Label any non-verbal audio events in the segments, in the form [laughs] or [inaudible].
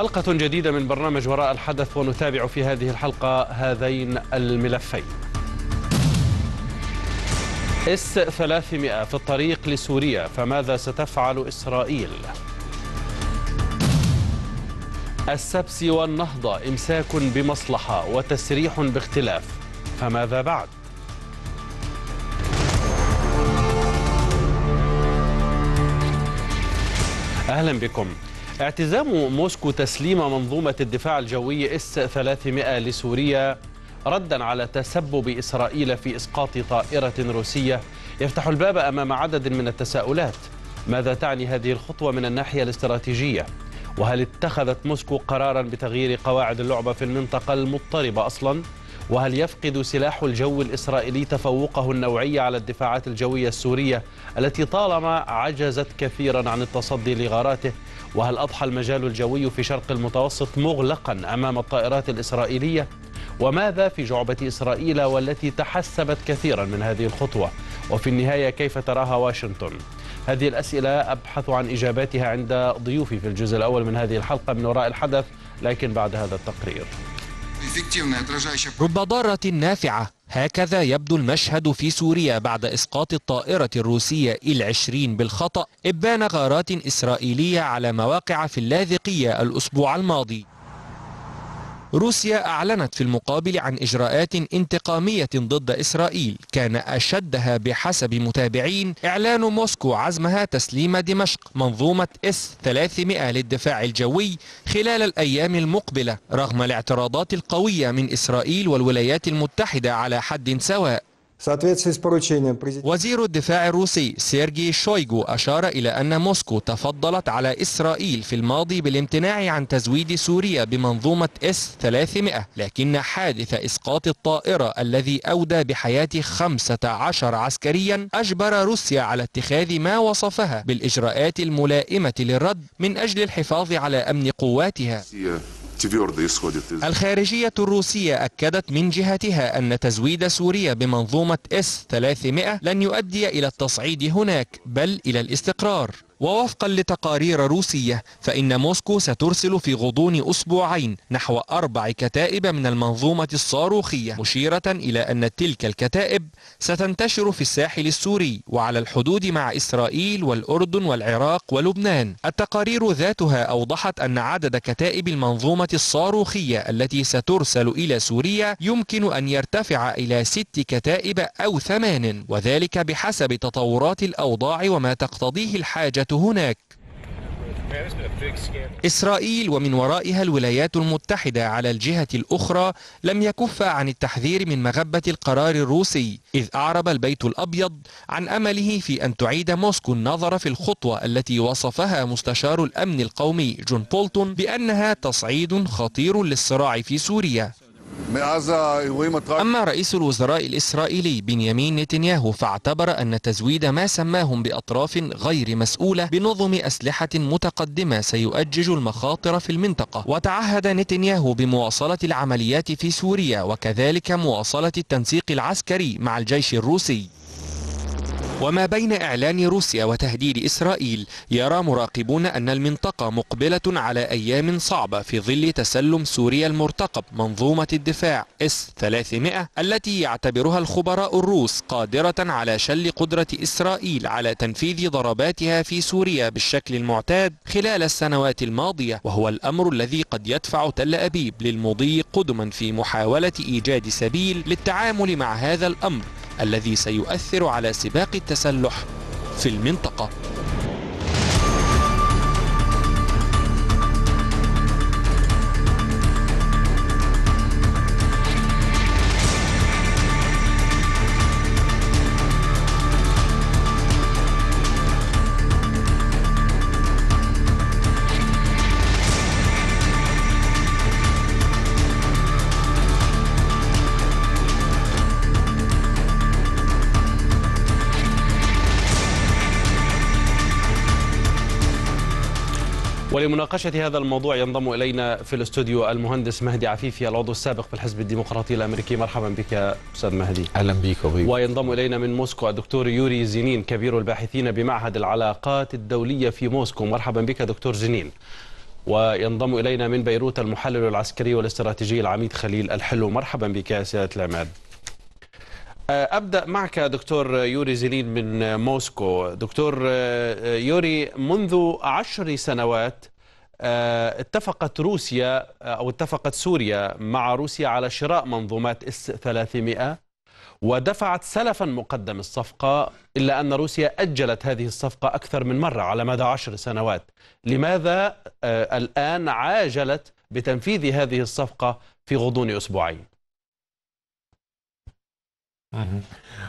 حلقة جديدة من برنامج وراء الحدث ونتابع في هذه الحلقة هذين الملفين اس 300 في الطريق لسوريا فماذا ستفعل إسرائيل؟ السبس والنهضة إمساك بمصلحة وتسريح باختلاف فماذا بعد؟ أهلا بكم اعتزام موسكو تسليم منظومة الدفاع الجوي اس 300 لسوريا ردا على تسبب إسرائيل في إسقاط طائرة روسية يفتح الباب أمام عدد من التساؤلات ماذا تعني هذه الخطوة من الناحية الاستراتيجية؟ وهل اتخذت موسكو قرارا بتغيير قواعد اللعبة في المنطقة المضطربة أصلا؟ وهل يفقد سلاح الجو الإسرائيلي تفوقه النوعي على الدفاعات الجوية السورية التي طالما عجزت كثيرا عن التصدي لغاراته وهل أضحى المجال الجوي في شرق المتوسط مغلقا أمام الطائرات الإسرائيلية؟ وماذا في جعبة إسرائيل والتي تحسبت كثيرا من هذه الخطوة؟ وفي النهاية كيف تراها واشنطن؟ هذه الأسئلة أبحث عن إجاباتها عند ضيوفي في الجزء الأول من هذه الحلقة من وراء الحدث لكن بعد هذا التقرير رب ضارة نافعة هكذا يبدو المشهد في سوريا بعد إسقاط الطائرة الروسية إل 20 بالخطأ إبان غارات إسرائيلية على مواقع في اللاذقية الأسبوع الماضي روسيا أعلنت في المقابل عن إجراءات انتقامية ضد إسرائيل كان أشدها بحسب متابعين إعلان موسكو عزمها تسليم دمشق منظومة إس 300 للدفاع الجوي خلال الأيام المقبلة رغم الاعتراضات القوية من إسرائيل والولايات المتحدة على حد سواء وزير الدفاع الروسي سيرجي شويجو أشار إلى أن موسكو تفضلت على إسرائيل في الماضي بالامتناع عن تزويد سوريا بمنظومة اس 300 لكن حادث إسقاط الطائرة الذي أودى بحياة 15 عسكريا أجبر روسيا على اتخاذ ما وصفها بالإجراءات الملائمة للرد من أجل الحفاظ على أمن قواتها الخارجية الروسية أكدت من جهتها أن تزويد سوريا بمنظومة S-300 لن يؤدي إلى التصعيد هناك بل إلى الاستقرار ووفقا لتقارير روسية فإن موسكو سترسل في غضون أسبوعين نحو أربع كتائب من المنظومة الصاروخية مشيرة إلى أن تلك الكتائب ستنتشر في الساحل السوري وعلى الحدود مع إسرائيل والأردن والعراق ولبنان التقارير ذاتها أوضحت أن عدد كتائب المنظومة الصاروخية التي سترسل إلى سوريا يمكن أن يرتفع إلى ست كتائب أو ثمان وذلك بحسب تطورات الأوضاع وما تقتضيه الحاجة هناك إسرائيل ومن ورائها الولايات المتحدة على الجهة الأخرى لم يكف عن التحذير من مغبة القرار الروسي إذ أعرب البيت الأبيض عن أمله في أن تعيد موسكو النظر في الخطوة التي وصفها مستشار الأمن القومي جون بولتون بأنها تصعيد خطير للصراع في سوريا أما رئيس الوزراء الإسرائيلي بنيامين نتنياهو فاعتبر أن تزويد ما سماهم بأطراف غير مسؤولة بنظم أسلحة متقدمة سيؤجج المخاطر في المنطقة وتعهد نتنياهو بمواصلة العمليات في سوريا وكذلك مواصلة التنسيق العسكري مع الجيش الروسي وما بين إعلان روسيا وتهديد إسرائيل يرى مراقبون أن المنطقة مقبلة على أيام صعبة في ظل تسلم سوريا المرتقب منظومة الدفاع اس 300 التي يعتبرها الخبراء الروس قادرة على شل قدرة إسرائيل على تنفيذ ضرباتها في سوريا بالشكل المعتاد خلال السنوات الماضية وهو الأمر الذي قد يدفع تل أبيب للمضي قدما في محاولة إيجاد سبيل للتعامل مع هذا الأمر الذي سيؤثر على سباق التسلح في المنطقة ولمناقشة هذا الموضوع ينضم إلينا في الاستوديو المهندس مهدي عفيفي العضو السابق في الحزب الديمقراطي الأمريكي مرحبا بك أستاذ مهدي أهلا بك وبيك. وينضم إلينا من موسكو الدكتور يوري زينين كبير الباحثين بمعهد العلاقات الدولية في موسكو مرحبا بك دكتور زينين وينضم إلينا من بيروت المحلل العسكري والاستراتيجي العميد خليل الحلو مرحبا بك سيادة العماد آه، أبدأ معك دكتور يوري زيلين من موسكو دكتور آه، آه، يوري منذ عشر سنوات اتفقت روسيا أو اتفقت سوريا مع روسيا على شراء منظومات اس 300 ودفعت سلفا مقدم الصفقة إلا أن روسيا أجلت هذه الصفقة أكثر من مرة على مدى عشر سنوات لماذا الآن عاجلت بتنفيذ هذه الصفقة في غضون أسبوعين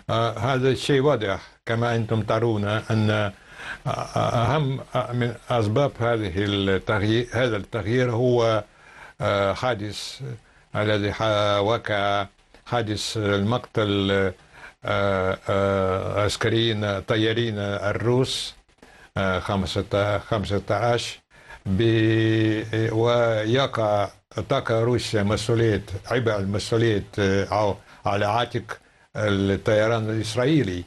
آه، هذا الشيء واضح كما أنتم ترون أن آه، آه، أهم من أسباب هذه التغيير هذا التغيير هو حادث الذي وقع حادث المقتل عسكريين طيارين الروس 15 ب ويقع تقع روسيا مسؤولية عبء المسؤولية على عاتق الطيران الإسرائيلي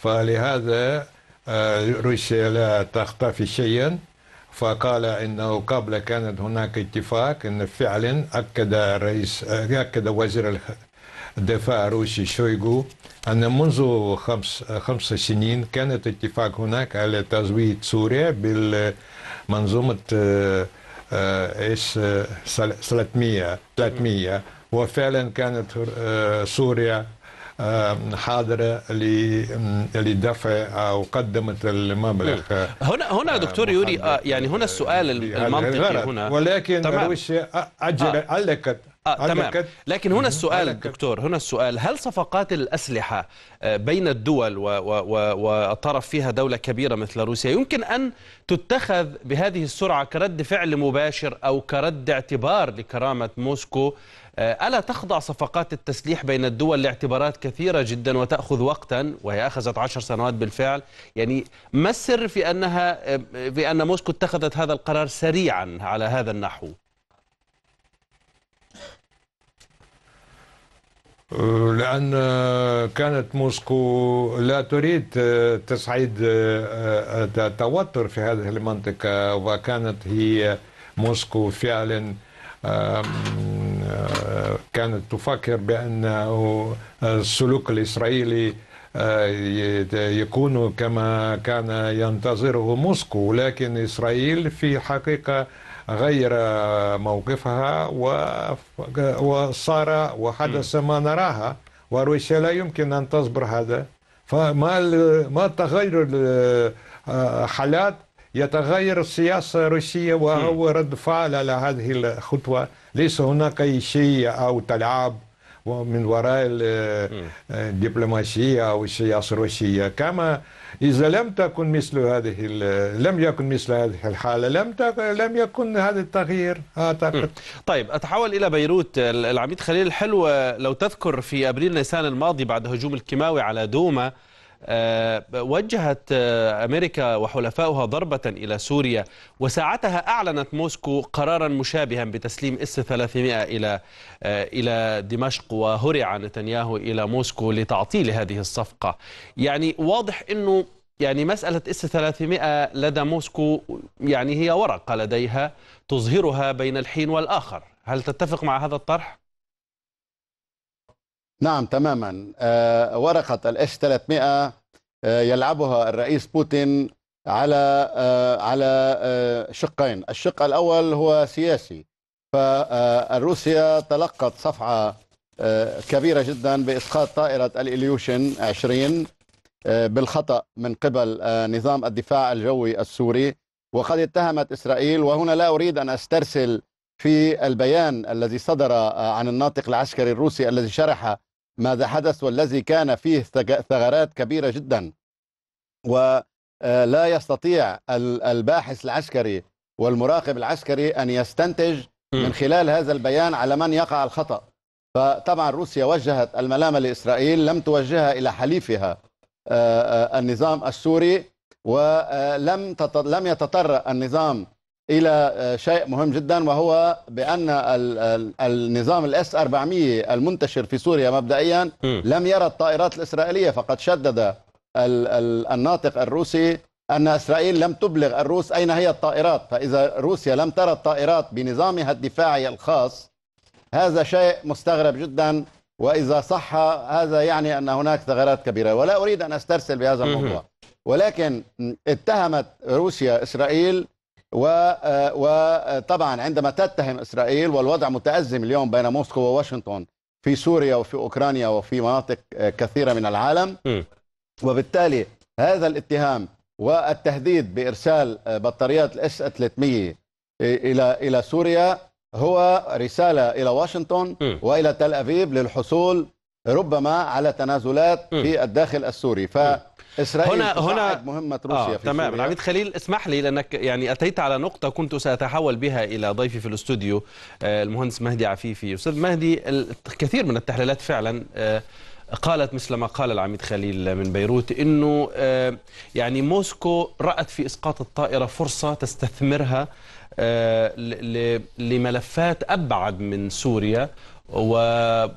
فلهذا آه، روسيا لا تختفي شيئا فقال انه قبل كانت هناك اتفاق ان فعلا اكد الرئيس آه، اكد وزير الدفاع الروسي شويغو ان منذ خمس آه، خمس سنين كانت اتفاق هناك على تزويد سوريا بالمنظومه اس 300 300 وفعلا كانت سوريا آه، حاضره لدفع او قدمت المبلغ هنا هنا آه، دكتور يوري آه، يعني هنا السؤال المنطقي هنا ولكن تمام. روسيا اجرت علقت آه تمام لكن هنا السؤال دكتور هنا السؤال هل صفقات الأسلحة بين الدول والطرف فيها دولة كبيرة مثل روسيا يمكن أن تتخذ بهذه السرعة كرد فعل مباشر أو كرد اعتبار لكرامة موسكو آه، ألا تخضع صفقات التسليح بين الدول لاعتبارات كثيرة جدا وتأخذ وقتا وهي أخذت عشر سنوات بالفعل يعني ما السر في أنها آه، في أن موسكو اتخذت هذا القرار سريعا على هذا النحو آه، لأن كانت موسكو لا تريد تصعيد التوتر في هذه المنطقة وكانت هي موسكو فعلا أه، كانت تفكر بأن السلوك الإسرائيلي أه، يكون كما كان ينتظره موسكو لكن إسرائيل في حقيقة غير موقفها وصار وحدث ما نراها وروسيا لا يمكن أن تصبر هذا فما ما التغير أه، حالات يتغير السياسة الروسية وهو رد فعل على هذه الخطوة ليس هناك أي شيء أو تلعب من وراء الدبلوماسية آه، أو السياسة الروسية كما إذا لم تكن مثل هذه لم يكن مثل هذه الحالة لم لم يكن هذا التغيير أعتقد طيب أتحول إلى بيروت العميد خليل الحلو لو تذكر في أبريل نيسان الماضي بعد هجوم الكيماوي على دوما آه، وجهت آه، أمريكا وحلفاؤها ضربة إلى سوريا وساعتها أعلنت موسكو قرارا مشابها بتسليم اس 300 إلى آه، إلى دمشق وهرع نتنياهو إلى موسكو لتعطيل هذه الصفقة يعني واضح أنه يعني مسألة اس 300 لدى موسكو يعني هي ورقة لديها تظهرها بين الحين والآخر هل تتفق مع هذا الطرح؟ نعم تماما آه، ورقة الاس 300 آه، يلعبها الرئيس بوتين على آه، على شقين الشق الأول هو سياسي فروسيا تلقت صفعة كبيرة جدا بإسقاط طائرة الإليوشن 20 بالخطأ من قبل نظام الدفاع الجوي السوري وقد اتهمت إسرائيل وهنا لا أريد أن أسترسل في البيان الذي صدر آه، عن الناطق العسكري الروسي الذي شرح ماذا حدث والذي كان فيه ثغرات كبيرة جدا ولا آه، يستطيع الباحث العسكري والمراقب العسكري أن يستنتج من خلال هذا البيان على من يقع الخطأ فطبعا روسيا وجهت الملامة لإسرائيل لم توجهها إلى حليفها آه، النظام السوري ولم لم يتطرق النظام الى آه، شيء مهم جدا وهو بان النظام الاس 400 المنتشر في سوريا مبدئيا لم يرى الطائرات الاسرائيليه فقد شدد الناطق الروسي ان اسرائيل لم تبلغ الروس اين هي الطائرات فاذا روسيا لم ترى الطائرات بنظامها الدفاعي الخاص هذا شيء مستغرب جدا واذا صح هذا يعني ان هناك ثغرات كبيره ولا اريد ان استرسل بهذا الموضوع ولكن اتهمت روسيا اسرائيل وطبعا آه، آه، عندما تتهم إسرائيل والوضع متأزم اليوم بين موسكو وواشنطن في سوريا وفي أوكرانيا وفي مناطق آه، كثيرة من العالم وبالتالي هذا الاتهام والتهديد بإرسال بطاريات الاس 300 إلى إلى سوريا هو رسالة إلى واشنطن وإلى تل أبيب للحصول ربما على تنازلات في الداخل السوري ف اسرائيل هنا هنا مهمه آه، روسيا آه في تمام سوريا. خليل اسمح لي لانك يعني اتيت على نقطه كنت ساتحول بها الى ضيفي في الاستوديو آه، المهندس مهدي عفيفي استاذ مهدي الكثير من التحليلات فعلا آه، قالت مثل ما قال العميد خليل من بيروت انه يعني موسكو رات في اسقاط الطائره فرصه تستثمرها آه، لملفات أبعد من سوريا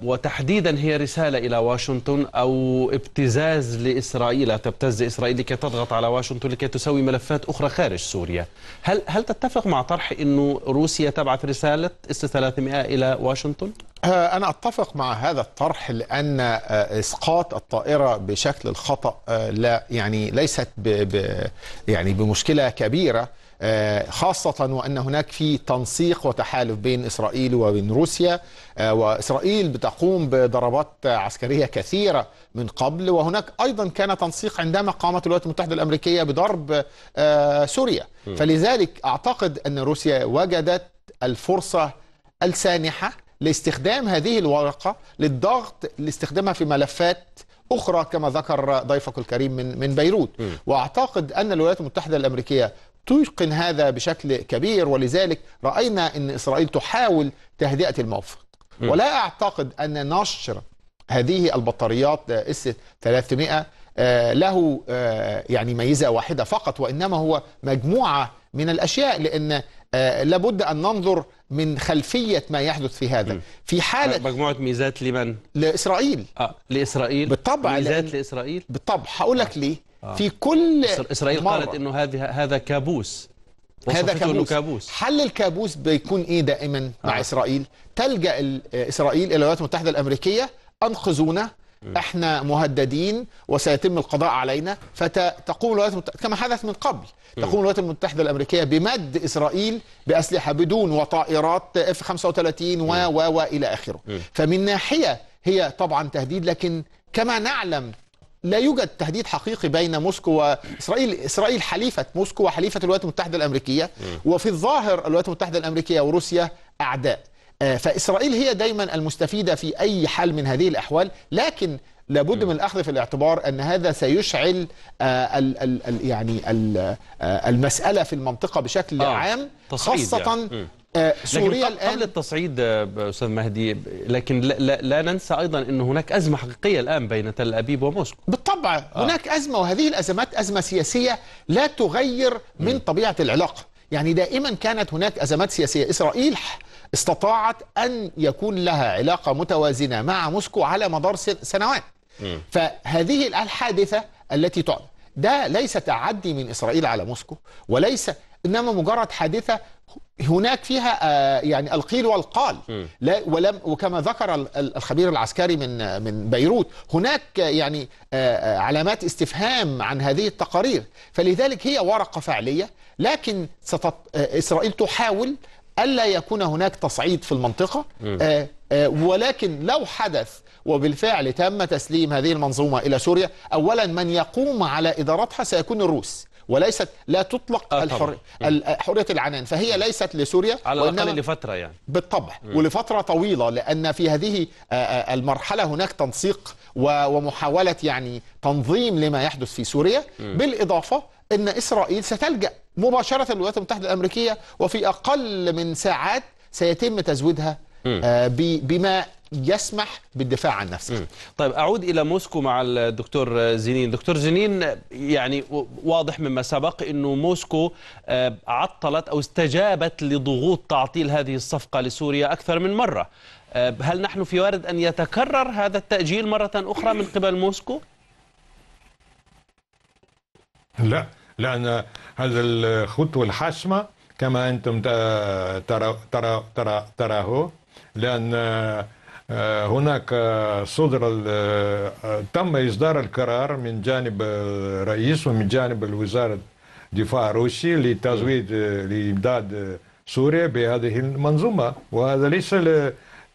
وتحديدا هي رسالة إلى واشنطن أو ابتزاز لإسرائيل تبتز إسرائيل لكي تضغط على واشنطن لكي تسوي ملفات أخرى خارج سوريا هل, هل تتفق مع طرح أنه روسيا تبعث رسالة اس 300 إلى واشنطن؟ آه، أنا أتفق مع هذا الطرح لأن آه، إسقاط الطائرة بشكل الخطأ لا يعني ليست ب ب يعني بمشكلة كبيرة آه، خاصة وأن هناك في تنسيق وتحالف بين إسرائيل وبين روسيا آه، وإسرائيل بتقوم بضربات عسكرية كثيرة من قبل وهناك أيضا كان تنسيق عندما قامت الولايات المتحدة الأمريكية بضرب آه، سوريا فلذلك أعتقد أن روسيا وجدت الفرصة السانحة لاستخدام هذه الورقة للضغط لاستخدامها في ملفات أخرى كما ذكر ضيفك الكريم من من بيروت وأعتقد أن الولايات المتحدة الأمريكية تتقن هذا بشكل كبير ولذلك رأينا أن إسرائيل تحاول تهدئة الموقف ولا أعتقد أن نشر هذه البطاريات اس 300 آه، له آه، يعني ميزة واحدة فقط وإنما هو مجموعة من الأشياء لأن آه، لابد أن ننظر من خلفية ما يحدث في هذا في حالة مجموعة ميزات لمن؟ لإسرائيل آه لإسرائيل بالطبع ميزات لإسرائيل بالطبع هقول لك ليه آه. في كل إسرائيل مرة. قالت أنه هذه هذا كابوس هذا كابوس. كابوس حل الكابوس بيكون ايه دائما آه. مع اسرائيل تلجا اسرائيل الى الولايات المتحده الامريكيه انقذونا احنا مهددين وسيتم القضاء علينا فتقوم الولايات المتحده كما حدث من قبل تقوم الولايات المتحده الامريكيه بمد اسرائيل باسلحه بدون وطائرات اف 35 و و والى اخره فمن ناحيه هي طبعا تهديد لكن كما نعلم لا يوجد تهديد حقيقي بين موسكو واسرائيل اسرائيل حليفه موسكو وحليفه الولايات المتحده الامريكيه وفي الظاهر الولايات المتحده الامريكيه وروسيا اعداء آه، فاسرائيل هي دايما المستفيده في اي حال من هذه الاحوال لكن لابد من الاخذ في الاعتبار ان هذا سيشعل آه، يعني آه، المساله في المنطقه بشكل آه. عام يعني. خاصه يعني. آه، سوريا الان قبل التصعيد آه، استاذ مهدي لكن لا, لا, لا ننسى ايضا ان هناك ازمه حقيقيه الان بين تل ابيب وموسكو بالطبع آه. هناك ازمه وهذه الازمات ازمه سياسيه لا تغير من م. طبيعه العلاقه يعني دائما كانت هناك ازمات سياسيه اسرائيل استطاعت ان يكون لها علاقه متوازنه مع موسكو على مدار سنوات م. فهذه الحادثه التي تعد ده ليس تعدي من اسرائيل على موسكو وليس انما مجرد حادثه هناك فيها آه، يعني القيل والقال لا ولم وكما ذكر الخبير العسكري من من بيروت هناك يعني آه، آه، علامات استفهام عن هذه التقارير فلذلك هي ورقه فعليه لكن ستط... اسرائيل تحاول الا يكون هناك تصعيد في المنطقه ولكن لو حدث وبالفعل تم تسليم هذه المنظومه الى سوريا اولا من يقوم على ادارتها سيكون الروس وليست لا تطلق آه، الحريه الحر... حريه العنان فهي ليست لسوريا على الاقل لفتره يعني بالطبع ولفتره طويله لان في هذه آه، آه، المرحله هناك تنسيق ومحاوله يعني تنظيم لما يحدث في سوريا بالاضافه ان اسرائيل ستلجا مباشره الولايات المتحده الامريكيه وفي اقل من ساعات سيتم تزويدها بما يسمح بالدفاع عن نفسه طيب أعود إلى موسكو مع الدكتور زينين دكتور زينين يعني واضح مما سبق أنه موسكو آه، عطلت أو استجابت لضغوط تعطيل هذه الصفقة لسوريا أكثر من مرة آه، هل نحن في وارد أن يتكرر هذا التأجيل مرة أخرى من قبل موسكو؟ لا لأن هذا الخطوة الحاسمة كما أنتم ترى ترى ترى تراه لأن آه، هناك آه، صدر آه، تم إصدار القرار من جانب الرئيس ومن جانب الوزارة دفاع الروسي لتزويد لإمداد سوريا بهذه المنظومة وهذا ليس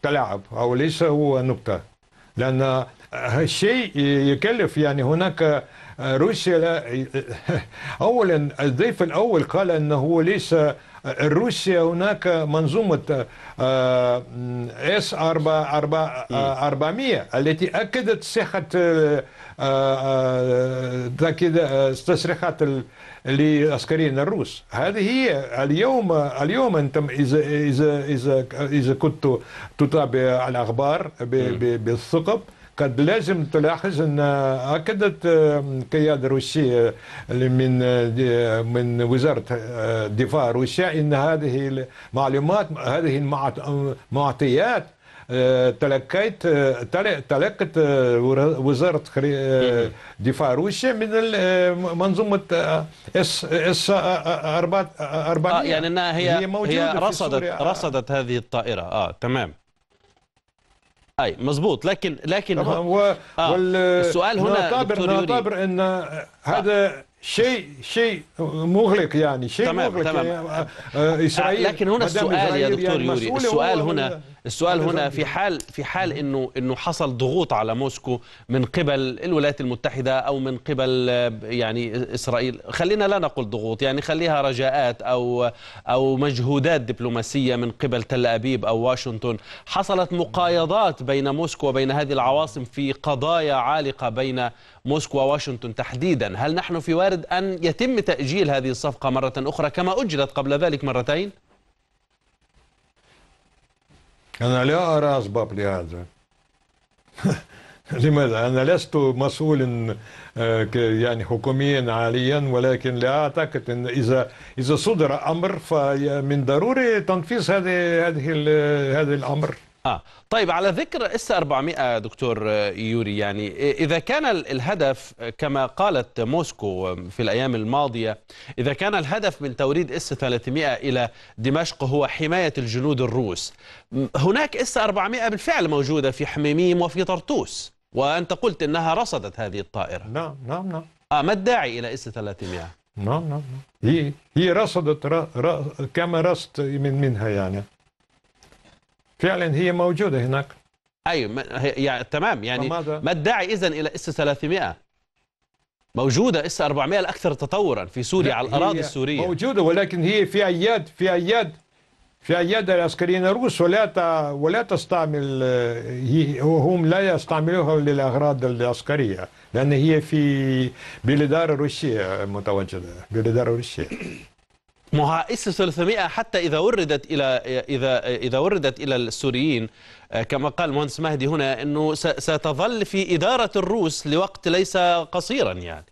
تلاعب أو ليس هو نكتة لأن الشيء يكلف يعني هناك روسيا [laughs] أولا الضيف الأول قال أنه ليس روسيا هناك منظومة اس آه، 400 آه، آه، التي اكدت صحه تاكيد التصريحات للعسكريين الروس هذه هي اليوم اليوم انتم اذا اذا اذا اذا كنت تتابع الاخبار بالثقب قد لازم تلاحظ ان اكدت القياده آه، الروسيه من آه، آه، من وزاره الدفاع الروسيه ان هذه المعلومات هذه المعطيات تلقيت تلقت وزارة دفاع روسيا من منظومة اس اس 4 يعني انها هي, هي, موجودة هي رصدت رصدت هذه الطائرة اه تمام اي مزبوط لكن لكن هو آه السؤال هنا نعتبر نعتبر ان آه. هذا آه شيء شيء مغلق يعني شيء تمام مغلق تمام يعني آه آه إسرائيل آه، لكن هنا السؤال يا دكتور يعني يوري السؤال هنا السؤال هنا في حال في حال انه انه حصل ضغوط على موسكو من قبل الولايات المتحده او من قبل يعني اسرائيل خلينا لا نقول ضغوط يعني خليها رجاءات او او مجهودات دبلوماسيه من قبل تل ابيب او واشنطن حصلت مقايضات بين موسكو وبين هذه العواصم في قضايا عالقه بين موسكو وواشنطن تحديدا هل نحن في وارد ان يتم تاجيل هذه الصفقه مره اخرى كما اجلت قبل ذلك مرتين أنا لا أرى أسباب لهذا [laughs] لماذا؟ أنا لست مسؤول آه، يعني حكوميا عاليا ولكن لا أعتقد أن إذا إذا صدر أمر فمن ضروري تنفيذ هذه هذه هذا الأمر اه طيب على ذكر اس 400 دكتور يوري يعني اذا كان الهدف كما قالت موسكو في الايام الماضيه اذا كان الهدف من توريد اس 300 الى دمشق هو حمايه الجنود الروس هناك اس 400 بالفعل موجوده في حميميم وفي طرطوس وانت قلت انها رصدت هذه الطائره نعم نعم نعم اه ما الداعي الى اس 300 نعم،, نعم نعم هي هي رصدت را را كما رصدت من منها يعني فعلا هي موجوده هناك ايوه يعني تمام يعني ما الداعي اذا الى اس 300 موجوده اس 400 الاكثر تطورا في سوريا على الاراضي السوريه موجوده ولكن هي في اياد في اياد في اياد العسكريين الروس ولا ولا تستعمل هم لا يستعملوها للاغراض العسكريه لان هي في بلدار الروسيه متواجده بلدار الروسيه ما اس 300 حتى اذا وردت الى اذا اذا وردت الى السوريين آه، كما قال المهندس مهدي هنا انه ستظل في اداره الروس لوقت ليس قصيرا يعني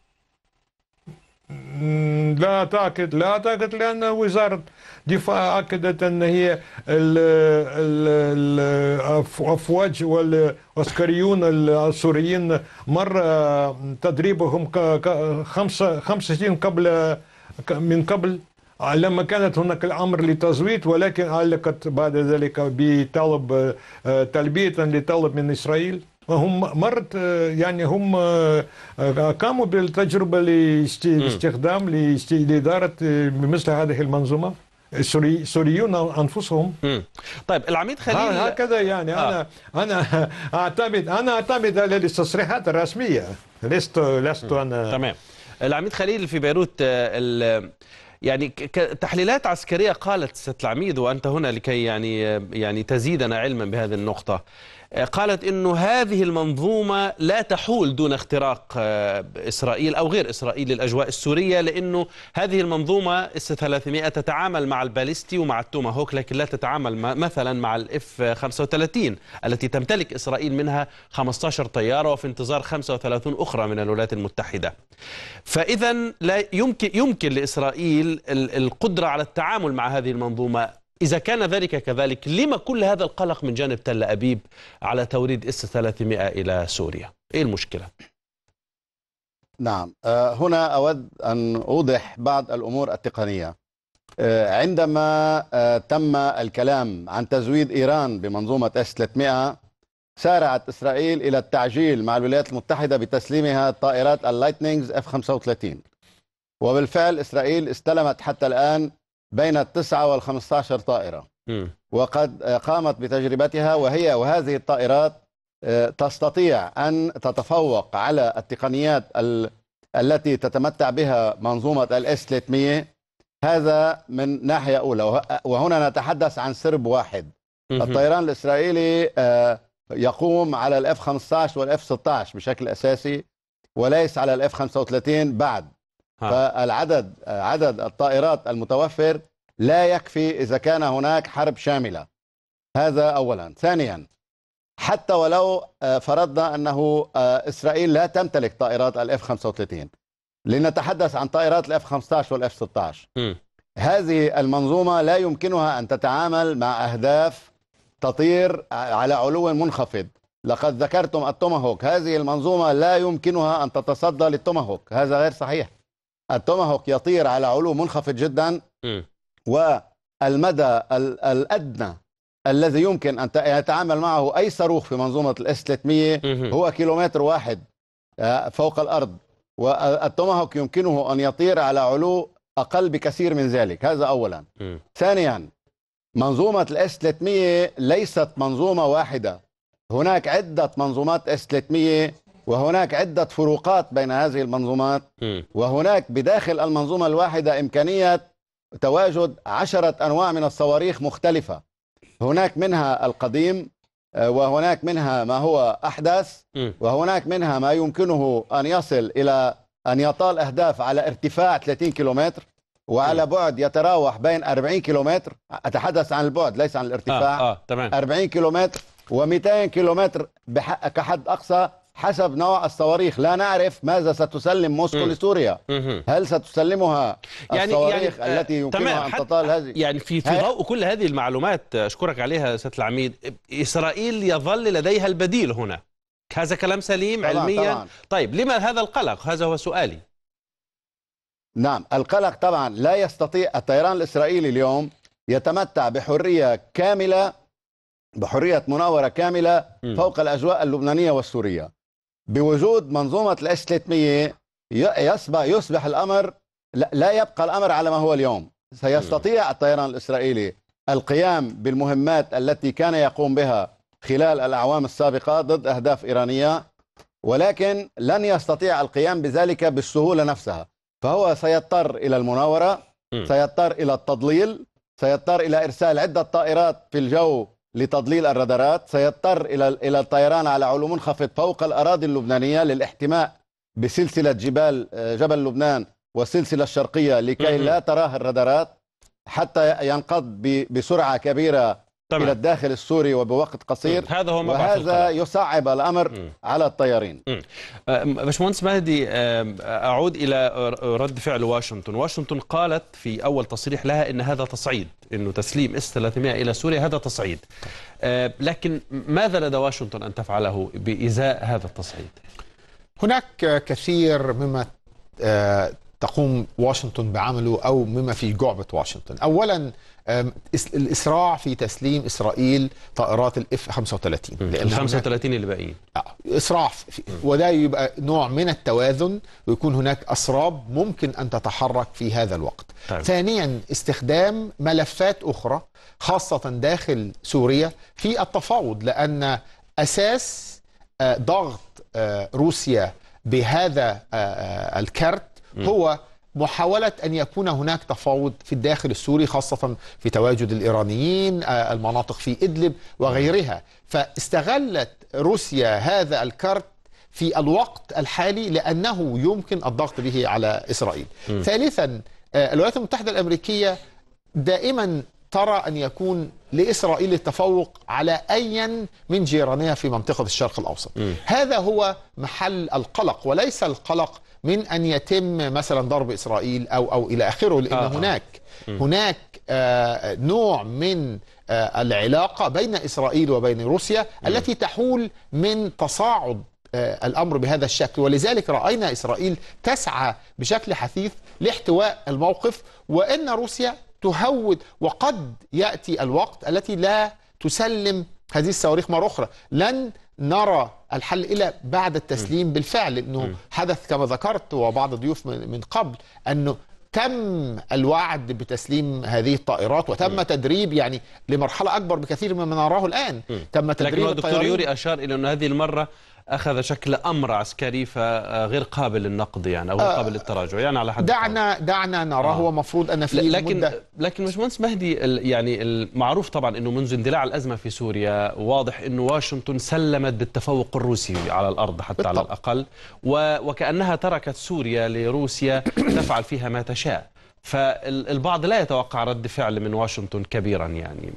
لا أعتقد لا أعتقد لأن وزارة دفاع أكدت أن هي الأفواج والعسكريون السوريين مر تدريبهم خمسة خمس سنين قبل من قبل لما كانت هناك الامر لتزويد ولكن علقت بعد ذلك بطلب آه، تلبيه لطلب من اسرائيل هم مرت آه، يعني هم آه، قاموا بالتجربه لاستخدام لاداره مثل هذه المنظومه السوريون انفسهم طيب العميد خليل هكذا يعني آه. انا انا [laughs] اعتمد انا اعتمد على التصريحات الرسميه لست لست انا تمام العميد خليل في بيروت يعني تحليلات عسكرية قالت ست العميد وأنت هنا لكي يعني يعني تزيدنا علما بهذه النقطة آه، قالت أنه هذه المنظومة لا تحول دون اختراق آه، إسرائيل أو غير إسرائيل للأجواء السورية لأنه هذه المنظومة اس 300 تتعامل مع الباليستي ومع التوماهوك لكن لا تتعامل مثلا مع الاف 35 التي تمتلك إسرائيل منها 15 طيارة وفي انتظار 35 أخرى من الولايات المتحدة فإذا لا يمكن يمكن لإسرائيل القدرة على التعامل مع هذه المنظومة إذا كان ذلك كذلك لما كل هذا القلق من جانب تل أبيب على توريد إس 300 إلى سوريا إيه المشكلة؟ نعم آه، هنا أود أن أوضح بعض الأمور التقنية آه، عندما آه، تم الكلام عن تزويد إيران بمنظومة اس 300 سارعت إسرائيل إلى التعجيل مع الولايات المتحدة بتسليمها طائرات اللايتنينجز اف 35 وبالفعل إسرائيل استلمت حتى الآن بين التسعة والخمسة عشر طائرة وقد قامت بتجربتها وهي وهذه الطائرات آه، تستطيع أن تتفوق على التقنيات التي تتمتع بها منظومة الاس 300 هذا من ناحية أولى وهنا نتحدث عن سرب واحد الطيران الإسرائيلي آه، يقوم على الاف 15 والاف 16 بشكل أساسي وليس على الاف 35 بعد فالعدد عدد الطائرات المتوفر لا يكفي إذا كان هناك حرب شاملة هذا أولا ثانيا حتى ولو آه، فرضنا أنه آه، إسرائيل لا تمتلك طائرات الاف 35 لنتحدث عن طائرات الاف 15 والاف 16 م. هذه المنظومة لا يمكنها أن تتعامل مع أهداف تطير آه، على علو منخفض لقد ذكرتم التوماهوك هذه المنظومة لا يمكنها أن تتصدى للتوماهوك هذا غير صحيح التوماهوك يطير على علو منخفض جدا م. والمدى الأدنى الذي يمكن أن يتعامل معه أي صاروخ في منظومة الاس 300 هو كيلومتر واحد آه، فوق الأرض والتوماهوك يمكنه أن يطير على علو أقل بكثير من ذلك هذا أولا م. ثانيا منظومة الاس 300 ليست منظومة واحدة هناك عدة منظومات اس 300 وهناك عدة فروقات بين هذه المنظومات وهناك بداخل المنظومة الواحدة إمكانية تواجد عشرة أنواع من الصواريخ مختلفة هناك منها القديم آه، وهناك منها ما هو أحدث وهناك منها ما يمكنه أن يصل إلى أن يطال أهداف على ارتفاع 30 كيلومتر وعلى بعد يتراوح بين 40 كيلومتر أتحدث عن البعد ليس عن الارتفاع آه آه، تمام. 40 كيلومتر و200 كيلومتر كحد أقصى حسب نوع الصواريخ لا نعرف ماذا ستسلم موسكو لسوريا هل ستسلمها يعني الصواريخ يعني آه، التي يمكنها ان تطال هذه يعني في في ضوء كل هذه المعلومات آه، اشكرك عليها استاذ العميد اسرائيل يظل لديها البديل هنا هذا كلام سليم طبعًا علميا طبعًا. طيب لما هذا القلق هذا هو سؤالي نعم القلق طبعا لا يستطيع الطيران الإسرائيلي اليوم يتمتع بحرية كاملة بحرية مناورة كاملة م. فوق الأجواء اللبنانية والسورية بوجود منظومة الاس 300 يصبح, يصبح الأمر لا يبقى الأمر على ما هو اليوم سيستطيع الطيران الإسرائيلي القيام بالمهمات التي كان يقوم بها خلال الأعوام السابقة ضد أهداف إيرانية ولكن لن يستطيع القيام بذلك بالسهولة نفسها فهو سيضطر إلى المناورة سيضطر إلى التضليل سيضطر إلى إرسال عدة طائرات في الجو لتضليل الرادارات سيضطر إلى إلى الطيران على علو منخفض فوق الأراضي اللبنانية للاحتماء بسلسلة جبال آه، جبل لبنان والسلسلة الشرقية لكي لا تراه الرادارات حتى ينقض بسرعة كبيرة طبعا. إلى الداخل السوري وبوقت قصير هذا هو وهذا القلق. يصعب الأمر م. على الطيارين أه، باشمهندس مهدي أه، أعود إلى رد فعل واشنطن واشنطن قالت في أول تصريح لها أن هذا تصعيد أنه تسليم اس 300 إلى سوريا هذا تصعيد أه، لكن ماذا لدى واشنطن أن تفعله بإزاء هذا التصعيد؟ هناك كثير مما تقوم واشنطن بعمله او مما في جعبه واشنطن. اولا الاسراع في تسليم اسرائيل طائرات الاف 35 لان 35 اللي باقيين آه، اسراع وده يبقى نوع من التوازن ويكون هناك اسراب ممكن ان تتحرك في هذا الوقت. طيب. ثانيا استخدام ملفات اخرى خاصه داخل سوريا في التفاوض لان اساس آه، ضغط آه، روسيا بهذا الكرت هو محاولة أن يكون هناك تفاوض في الداخل السوري خاصة في تواجد الإيرانيين آه، المناطق في إدلب وغيرها فاستغلت روسيا هذا الكرت في الوقت الحالي لأنه يمكن الضغط به على إسرائيل م. ثالثا آه، الولايات المتحدة الأمريكية دائما ترى أن يكون لإسرائيل التفوق على أيا من جيرانها في منطقة الشرق الأوسط م. هذا هو محل القلق وليس القلق من ان يتم مثلا ضرب اسرائيل او او الى اخره لان آه. آه. هناك هناك آه نوع من آه العلاقه بين اسرائيل وبين روسيا التي تحول من تصاعد آه، الامر بهذا الشكل ولذلك راينا اسرائيل تسعى بشكل حثيث لاحتواء الموقف وان روسيا تهود وقد ياتي الوقت التي لا تسلم هذه الصواريخ مره اخرى لن نرى الحل إلى بعد التسليم م. بالفعل أنه م. حدث كما ذكرت وبعض الضيوف من قبل أنه تم الوعد بتسليم هذه الطائرات وتم م. تدريب يعني لمرحله اكبر بكثير مما نراه الان م. تم تدريب لكن الدكتور يوري اشار الى ان هذه المره اخذ شكل امر عسكري فغير آه، قابل للنقد يعني او غير آه، قابل للتراجع يعني على حد دعنا القابل. دعنا نرى آه. هو المفروض ان في لكن المدة. لكن باشمهندس مهدي يعني المعروف طبعا انه منذ اندلاع الازمه في سوريا واضح انه واشنطن سلمت بالتفوق الروسي على الارض حتى بالطبع. على الاقل وكانها تركت سوريا لروسيا [clears throat] تفعل فيها ما تشاء فالبعض لا يتوقع رد فعل من واشنطن كبيرا يعني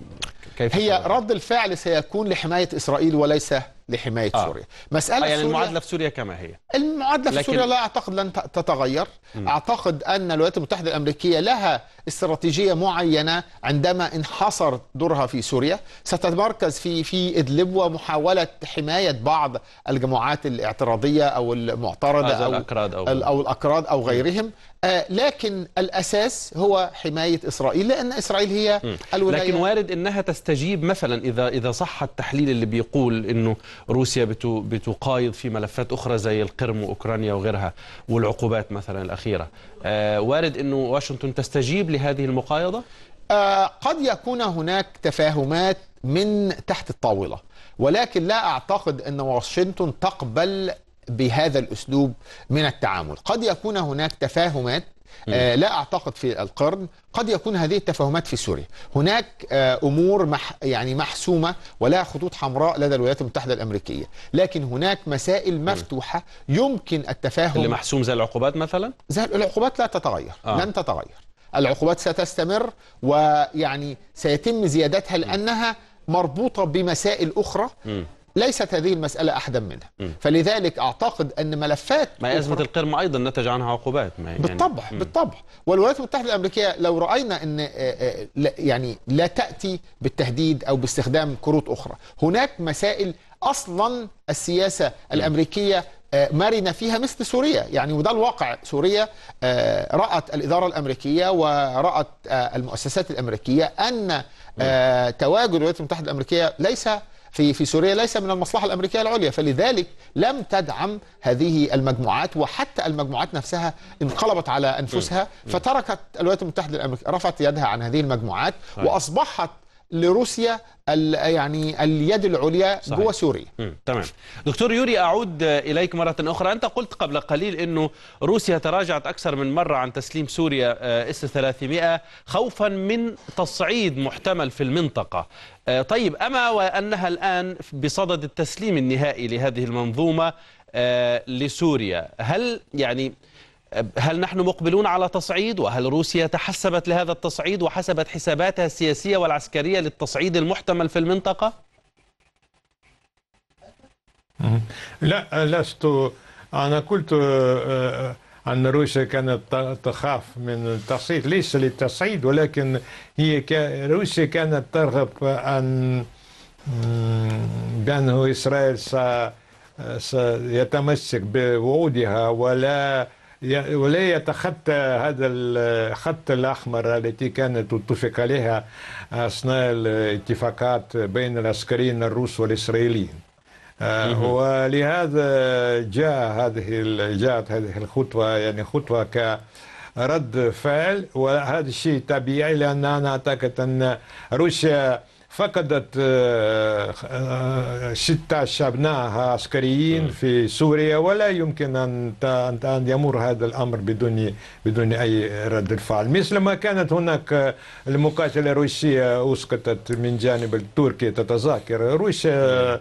كيف هي رد الفعل سيكون لحمايه اسرائيل وليس لحماية آه. سوريا مسألة آه يعني سوريا المعادلة في سوريا كما هي المعادلة لكن... في سوريا لا أعتقد لن تتغير م. أعتقد أن الولايات المتحدة الأمريكية لها استراتيجية معينة عندما انحصر دورها في سوريا ستتمركز في في إدلب ومحاولة حماية بعض الجماعات الاعتراضية أو المعترضة أو الأكراد أو, أو الأكراد أو غيرهم آه، لكن الأساس هو حماية إسرائيل لأن إسرائيل هي الولاية لكن وارد أنها تستجيب مثلا إذا إذا صح التحليل اللي بيقول أنه روسيا بتقايض في ملفات أخرى زي القرم وأوكرانيا وغيرها والعقوبات مثلا الأخيرة آه، وارد أنه واشنطن تستجيب لهذه المقايضة؟ آه، قد يكون هناك تفاهمات من تحت الطاولة ولكن لا أعتقد أن واشنطن تقبل بهذا الأسلوب من التعامل قد يكون هناك تفاهمات آه، لا أعتقد في القرن قد يكون هذه التفاهمات في سوريا هناك آه، أمور مح يعني محسومة ولا خطوط حمراء لدى الولايات المتحدة الأمريكية لكن هناك مسائل مفتوحة يمكن التفاهم اللي محسوم زي العقوبات مثلا؟ زي العقوبات لا تتغير آه. لن تتغير العقوبات ستستمر ويعني سيتم زيادتها لأنها مربوطة بمسائل أخرى م. ليست هذه المسألة أحدا منها م. فلذلك أعتقد أن ملفات ما أزمة القرم أيضا نتج عنها عقوبات ما يعني بالطبع م. بالطبع والولايات المتحدة الأمريكية لو رأينا أن آه، آه، يعني لا تأتي بالتهديد أو باستخدام كروت أخرى هناك مسائل أصلا السياسة الأمريكية آه، مرن فيها مثل سوريا يعني وده الواقع سوريا رأت الإدارة الأمريكية ورأت المؤسسات الأمريكية أن تواجد الولايات المتحدة الأمريكية ليس في في سوريا ليس من المصلحة الأمريكية العليا فلذلك لم تدعم هذه المجموعات وحتى المجموعات نفسها انقلبت على أنفسها فتركت الولايات المتحدة الأمريكية رفعت يدها عن هذه المجموعات طيب. وأصبحت لروسيا يعني اليد العليا جوه سوريا تمام دكتور يوري اعود اليك مره اخرى انت قلت قبل قليل انه روسيا تراجعت اكثر من مره عن تسليم سوريا آه، اس 300 خوفا من تصعيد محتمل في المنطقه آه، طيب اما وانها الان بصدد التسليم النهائي لهذه المنظومه آه، لسوريا هل يعني هل نحن مقبلون على تصعيد وهل روسيا تحسبت لهذا التصعيد وحسبت حساباتها السياسية والعسكرية للتصعيد المحتمل في المنطقة؟ لا لست أنا قلت آه، آه، أن روسيا كانت تخاف من التصعيد ليس للتصعيد ولكن هي ك... روسيا كانت ترغب أن بأنه إسرائيل سيتمسك بوعودها ولا ولا يتخطى هذا الخط الأحمر التي كانت اتفق عليها أثناء الاتفاقات بين العسكريين الروس والإسرائيليين آه، ولهذا جاء هذه جاءت هذه الخطوة يعني خطوة ك رد فعل وهذا الشيء طبيعي لان انا أعتقد أن روسيا فقدت آه، آه، ستة شبناها عسكريين في سوريا ولا يمكن أن أن يمر هذا الأمر بدون بدون أي رد فعل مثل ما كانت هناك آه، المقاتلة الروسية أسقطت من جانب التركي تتذاكر روسيا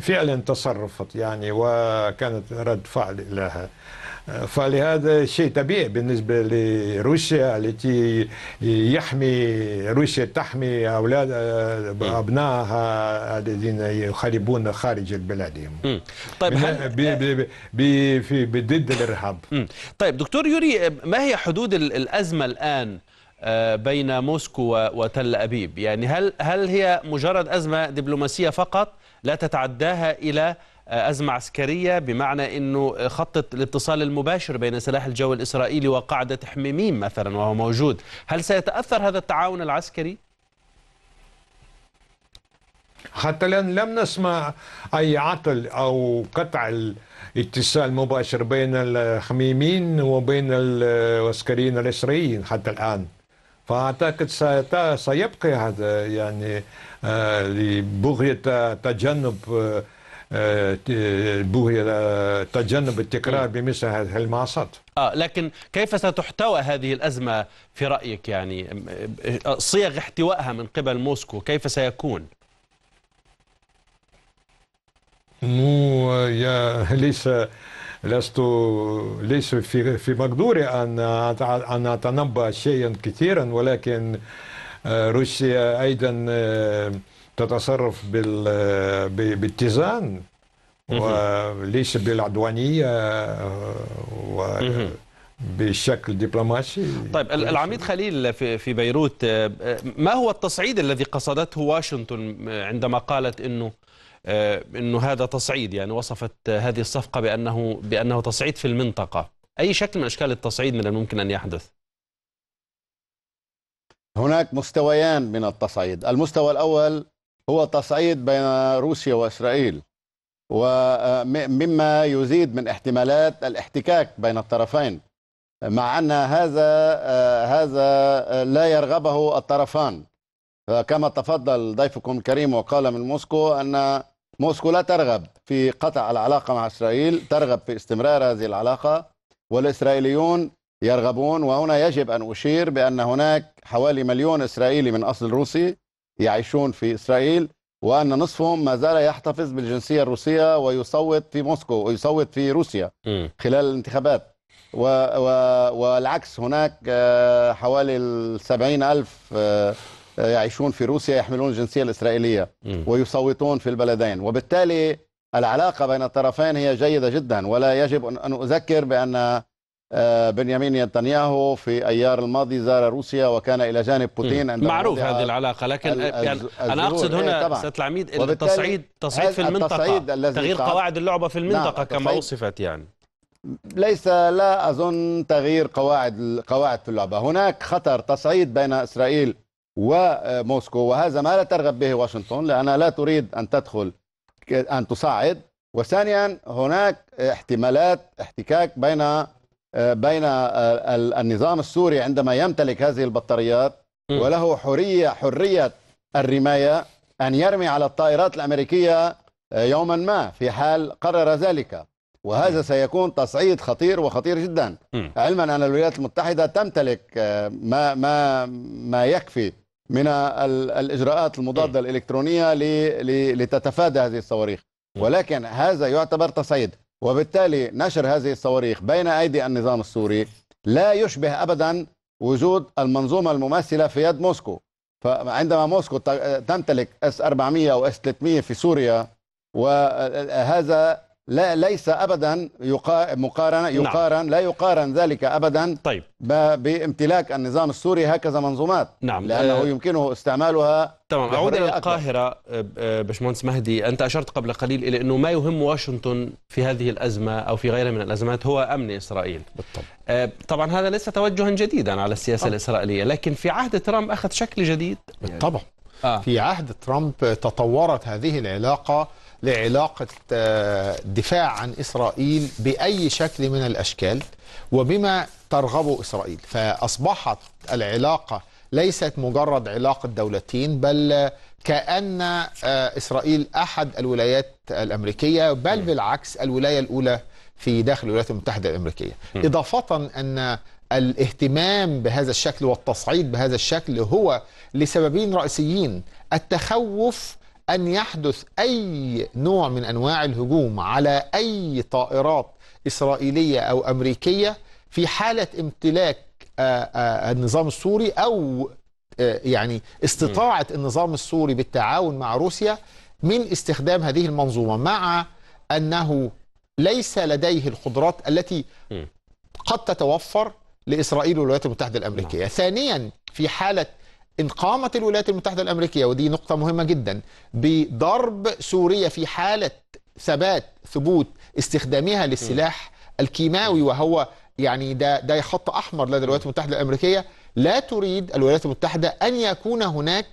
فعلا تصرفت يعني وكانت رد فعل لها فلهذا شيء طبيعي بالنسبة لروسيا التي يحمي روسيا تحمي أولاد آه، أبنائها الذين يخربون خارج بلادهم طيب هل... ضد الإرهاب طيب دكتور يوري آه، ما هي حدود الأزمة الآن آه، بين موسكو وتل أبيب يعني هل هل هي مجرد أزمة دبلوماسية فقط لا تتعداها إلى آه، أزمة عسكرية بمعنى أنه خط الاتصال المباشر بين سلاح الجو الإسرائيلي وقاعدة حميميم مثلا وهو موجود هل سيتأثر هذا التعاون العسكري؟ حتى الآن لم نسمع أي عطل أو قطع الاتصال مباشر بين الحميمين وبين العسكريين الإسرائيليين حتى الآن فأعتقد سيبقى هذا يعني آه، لبغية تجنب آه، بوهي آه، تجنب التكرار بمثل هذه المعصات آه لكن كيف ستحتوى هذه الأزمة في رأيك يعني صيغ احتوائها من قبل موسكو كيف سيكون؟ مو يا ليس لست ليس في في مقدوري ان ان اتنبا شيئا كثيرا ولكن آه، روسيا ايضا آه، تتصرف باتزان وليس بالعدوانيه بشكل دبلوماسي طيب العميد خليل في في بيروت آه، ما هو التصعيد الذي قصدته واشنطن آه، عندما قالت انه آه، انه هذا تصعيد يعني وصفت هذه الصفقه بانه بانه تصعيد في المنطقه اي شكل من اشكال التصعيد من الممكن ان يحدث هناك مستويان من التصعيد المستوى الاول هو تصعيد بين روسيا وإسرائيل ومما يزيد من احتمالات الاحتكاك بين الطرفين مع أن هذا هذا لا يرغبه الطرفان كما تفضل ضيفكم الكريم وقال من موسكو أن موسكو لا ترغب في قطع العلاقة مع إسرائيل ترغب في استمرار هذه العلاقة والإسرائيليون يرغبون وهنا يجب أن أشير بأن هناك حوالي مليون إسرائيلي من أصل روسي يعيشون في إسرائيل وأن نصفهم ما زال يحتفظ بالجنسية الروسية ويصوت في موسكو ويصوت في روسيا خلال الانتخابات و و والعكس هناك آه، حوالي السبعين ألف آه، آه، يعيشون في روسيا يحملون الجنسية الإسرائيلية ويصوتون في البلدين وبالتالي العلاقة بين الطرفين هي جيدة جدا ولا يجب أن أذكر بأن آه، بنيامين نتنياهو في ايار الماضي زار روسيا وكان الى جانب بوتين عندما معروف هذه العلاقه لكن يعني انا اقصد إيه، هنا استاذ العميد التصعيد تصعيد في المنطقه تغيير قواعد اللعبه في المنطقه نعم كما وصفت يعني ليس لا اظن تغيير قواعد قواعد في اللعبه هناك خطر تصعيد بين اسرائيل وموسكو وهذا ما لا ترغب به واشنطن لانها لا تريد ان تدخل ان تصعد وثانيا هناك احتمالات احتكاك بين آه، بين آه، النظام السوري عندما يمتلك هذه البطاريات وله حرية حرية الرماية أن يرمي على الطائرات الأمريكية آه، يوما ما في حال قرر ذلك وهذا سيكون تصعيد خطير وخطير جدا علما أن الولايات المتحدة تمتلك ما, ما, ما يكفي من الإجراءات المضادة الإلكترونية لتتفادى هذه الصواريخ ولكن هذا يعتبر تصعيد وبالتالي نشر هذه الصواريخ بين أيدي النظام السوري لا يشبه أبدا وجود المنظومة المماثلة في يد موسكو فعندما موسكو تمتلك اس 400 أو 300 في سوريا وهذا لا ليس ابدا يقا... مقارنه نعم. يقارن نعم. لا يقارن ذلك ابدا طيب ب... بامتلاك النظام السوري هكذا منظومات نعم لانه آه... يمكنه استعمالها تمام اعود الى القاهره آه، آه، باشمهندس مهدي انت اشرت قبل قليل الى انه ما يهم واشنطن في هذه الازمه او في غيرها من الازمات هو امن اسرائيل بالطبع آه، طبعا هذا ليس توجها جديدا على السياسه طبعا. الاسرائيليه لكن في عهد ترامب اخذ شكل جديد بالطبع آه. في عهد ترامب تطورت هذه العلاقه لعلاقة الدفاع آه، عن إسرائيل بأي شكل من الأشكال وبما ترغبه إسرائيل فأصبحت العلاقة ليست مجرد علاقة دولتين بل كأن آه، إسرائيل أحد الولايات الأمريكية بل بالعكس الولاية الأولى في داخل الولايات المتحدة الأمريكية إضافة أن الاهتمام بهذا الشكل والتصعيد بهذا الشكل هو لسببين رئيسيين التخوف أن يحدث أي نوع من أنواع الهجوم على أي طائرات إسرائيلية أو أمريكية في حالة امتلاك آه، آه، النظام السوري أو آه، يعني استطاعة النظام السوري بالتعاون مع روسيا من استخدام هذه المنظومة مع أنه ليس لديه القدرات التي قد تتوفر لإسرائيل والولايات المتحدة الأمريكية نعم. ثانيا في حالة إن قامت الولايات المتحدة الأمريكية ودي نقطة مهمة جدا بضرب سوريا في حالة ثبات ثبوت استخدامها للسلاح الكيماوي وهو يعني ده ده خط احمر لدى الولايات المتحده الامريكيه لا تريد الولايات المتحده ان يكون هناك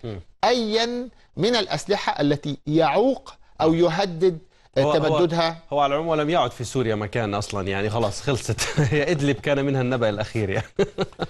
ايا من الاسلحه التي يعوق او يهدد هو تمددها هو, هو على العموم لم يعد في سوريا مكان اصلا يعني خلاص خلصت [laughs] هي ادلب كان منها النبأ الاخير يعني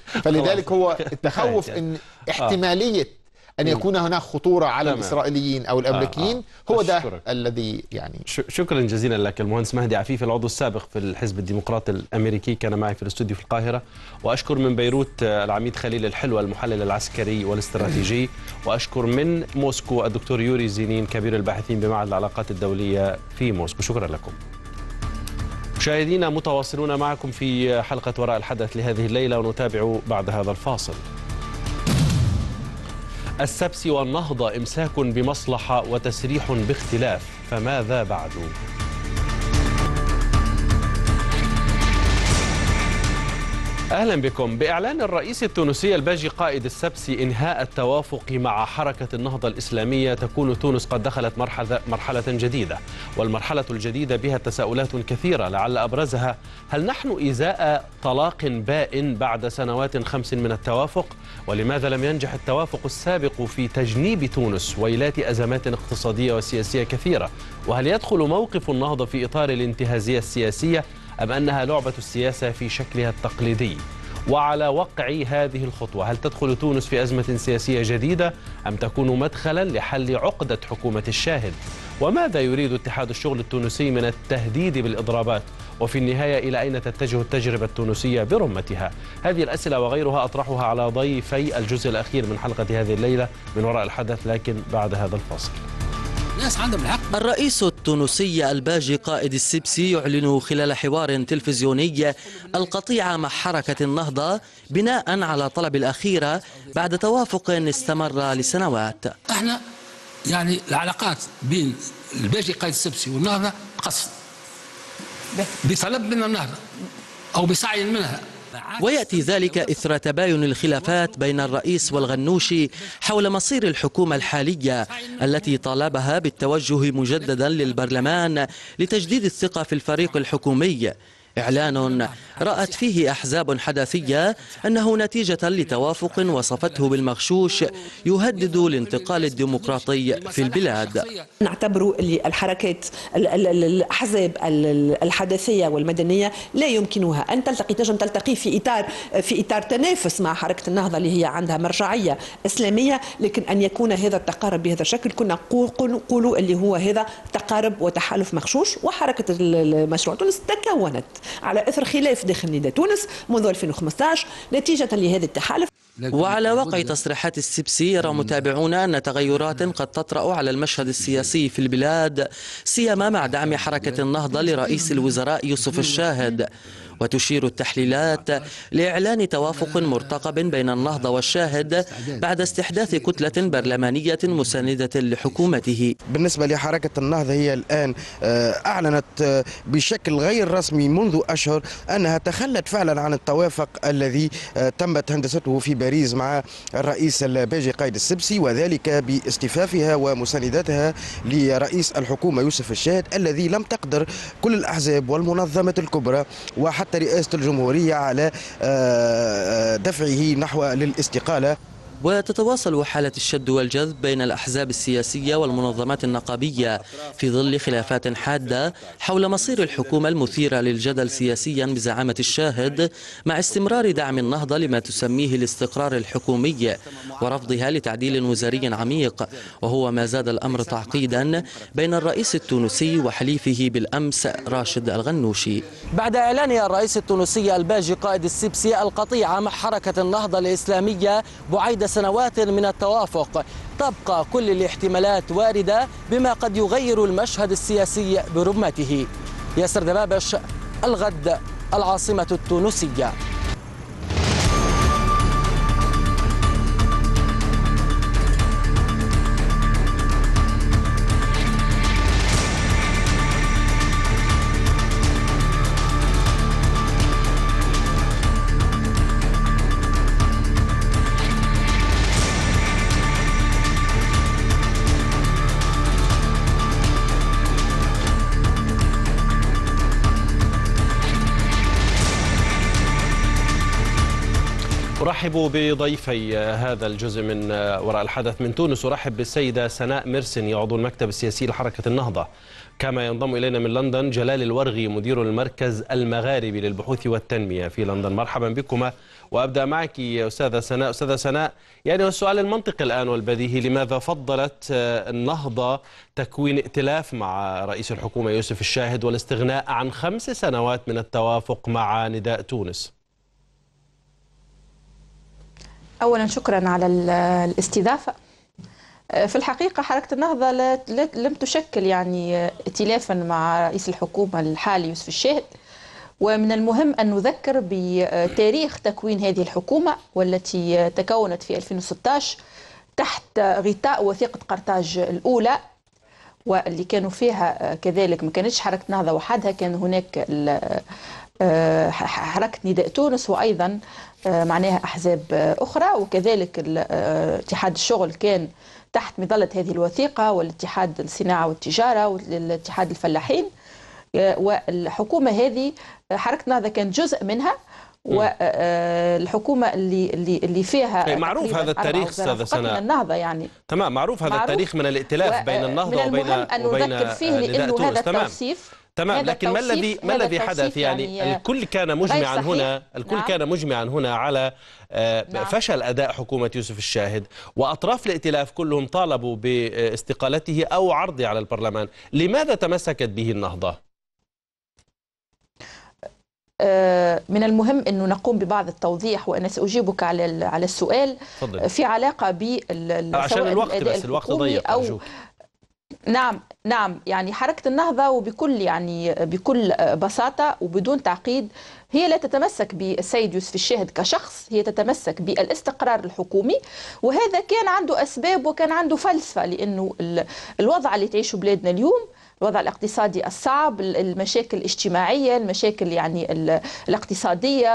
فلذلك هو [laughs] التخوف [laughs] ان آه. احتماليه أن يكون هناك خطورة على تمام. الإسرائيليين أو الأمريكيين آه آه. هو ده الذي يعني شكرا جزيلا لك المهندس مهدي عفيف العضو السابق في الحزب الديمقراطي الأمريكي كان معي في الاستوديو في القاهرة وأشكر من بيروت آه، العميد خليل الحلوى المحلل العسكري والاستراتيجي وأشكر من موسكو الدكتور يوري زينين كبير الباحثين بمعهد العلاقات الدولية في موسكو شكرا لكم مشاهدينا متواصلون معكم في حلقة وراء الحدث لهذه الليلة ونتابع بعد هذا الفاصل السبس والنهضة إمساك بمصلحة وتسريح باختلاف فماذا بعد؟ أهلا بكم بإعلان الرئيس التونسي الباجي قائد السبسي إنهاء التوافق مع حركة النهضة الإسلامية تكون تونس قد دخلت مرحلة, مرحلة جديدة والمرحلة الجديدة بها تساؤلات كثيرة لعل أبرزها هل نحن إزاء طلاق باء بعد سنوات خمس من التوافق ولماذا لم ينجح التوافق السابق في تجنيب تونس ويلات أزمات اقتصادية وسياسية كثيرة وهل يدخل موقف النهضة في إطار الانتهازية السياسية أم أنها لعبة السياسة في شكلها التقليدي وعلى وقع هذه الخطوة هل تدخل تونس في أزمة سياسية جديدة أم تكون مدخلا لحل عقدة حكومة الشاهد وماذا يريد اتحاد الشغل التونسي من التهديد بالإضرابات وفي النهاية إلى أين تتجه التجربة التونسية برمتها هذه الأسئلة وغيرها أطرحها على ضيفي الجزء الأخير من حلقة هذه الليلة من وراء الحدث لكن بعد هذا الفاصل الناس عندهم الحق الرئيس التونسي الباجي قائد السبسي يعلن خلال حوار تلفزيوني القطيعة مع حركة النهضة بناء على طلب الأخيرة بعد توافق استمر لسنوات احنا يعني العلاقات بين الباجي قائد السبسي والنهضة قصف بطلب من النهضة أو بسعي منها ويأتي ذلك إثر تباين الخلافات بين الرئيس والغنوشي حول مصير الحكومة الحالية التي طالبها بالتوجه مجددا للبرلمان لتجديد الثقة في الفريق الحكومي إعلان رأت فيه أحزاب حداثية أنه نتيجة لتوافق وصفته بالمغشوش يهدد الانتقال الديمقراطي في البلاد نعتبر الحركات الأحزاب الحداثية والمدنية لا يمكنها أن تلتقي تجم تلتقي في إطار في إطار تنافس مع حركة النهضة اللي هي عندها مرجعية إسلامية لكن أن يكون هذا التقارب بهذا الشكل كنا نقولوا اللي هو هذا تقارب وتحالف مغشوش وحركة المشروع تونس تكونت على اثر خلاف داخل نادي تونس منذ 2015 نتيجه لهذا التحالف وعلى وقع تصريحات السبسي يرى متابعون أن تغيرات قد تطرأ على المشهد السياسي في البلاد سيما مع دعم حركة النهضة لرئيس الوزراء يوسف الشاهد وتشير التحليلات لإعلان توافق مرتقب بين النهضة والشاهد بعد استحداث كتلة برلمانية مساندة لحكومته بالنسبة لحركة النهضة هي الآن آه، أعلنت آه، بشكل غير رسمي منذ أشهر أنها تخلت فعلا عن التوافق الذي آه، تمت هندسته في باريس مع الرئيس الباجي قايد السبسي وذلك باستفافها ومساندتها لرئيس الحكومة يوسف الشاهد الذي لم تقدر كل الأحزاب والمنظمة الكبرى وحتى حتى رئاسة الجمهورية على آه، آه، دفعه نحو للاستقالة وتتواصل حالة الشد والجذب بين الأحزاب السياسية والمنظمات النقابية في ظل خلافات حادة حول مصير الحكومة المثيرة للجدل سياسيا بزعامة الشاهد مع استمرار دعم النهضة لما تسميه الاستقرار الحكومي ورفضها لتعديل وزاري عميق وهو ما زاد الأمر تعقيدا بين الرئيس التونسي وحليفه بالأمس راشد الغنوشي بعد إعلان الرئيس التونسي الباجي قائد السبسي القطيعة مع حركة النهضة الإسلامية بعيد سنوات من التوافق تبقى كل الاحتمالات وارده بما قد يغير المشهد السياسي برمته ياسر دبابش الغد العاصمه التونسيه أرحب بضيفي هذا الجزء من وراء الحدث من تونس أرحب بالسيدة سناء ميرسن عضو المكتب السياسي لحركة النهضة كما ينضم إلينا من لندن جلال الورغي مدير المركز المغاربي للبحوث والتنمية في لندن مرحبا بكما وأبدأ معك أستاذة سناء أستاذة سناء يعني السؤال المنطقي الآن والبديهي لماذا فضلت النهضة تكوين ائتلاف مع رئيس الحكومة يوسف الشاهد والاستغناء عن خمس سنوات من التوافق مع نداء تونس اولا شكرا على الاستضافه آه، في الحقيقة حركة النهضة لم تشكل يعني آه، ائتلافا مع رئيس الحكومة الحالي يوسف الشاهد ومن المهم أن نذكر بتاريخ تكوين هذه الحكومة والتي آه، تكونت في 2016 تحت غطاء وثيقة قرطاج الأولى واللي كانوا فيها كذلك ما كانتش حركة نهضه وحدها كان هناك حركة نداء تونس وأيضا آه، معناها أحزاب آه، أخرى وكذلك آه، اتحاد الشغل كان تحت مظلة هذه الوثيقة والاتحاد الصناعة والتجارة والاتحاد الفلاحين والحكومة هذه حركة النهضه كانت جزء منها والحكومه اللي اللي اللي فيها معروف هذا التاريخ استاذ سناء النهضه يعني تمام معروف هذا معروف التاريخ من الائتلاف بين النهضه وبين وبين ان نذكر فيه لانه هذا التوصيف تمام لكن ما الذي ما الذي حدث يعني, يعني الكل كان مجمعا هنا نعم. الكل نعم. كان مجمعا هنا على آه، نعم. فشل اداء حكومه يوسف الشاهد واطراف الائتلاف كلهم طالبوا باستقالته او عرضه على البرلمان لماذا تمسكت به النهضه آه، من المهم انه نقوم ببعض التوضيح وانا ساجيبك على على السؤال فضل. في علاقه بال عشان الوقت بس الوقت ضيق أو أرجوك. نعم نعم يعني حركة النهضة وبكل يعني بكل بساطة وبدون تعقيد هي لا تتمسك بالسيد يوسف الشاهد كشخص هي تتمسك بالاستقرار الحكومي وهذا كان عنده أسباب وكان عنده فلسفة لأنه الوضع اللي تعيشه بلادنا اليوم الوضع الاقتصادي الصعب المشاكل الاجتماعية المشاكل يعني الاقتصادية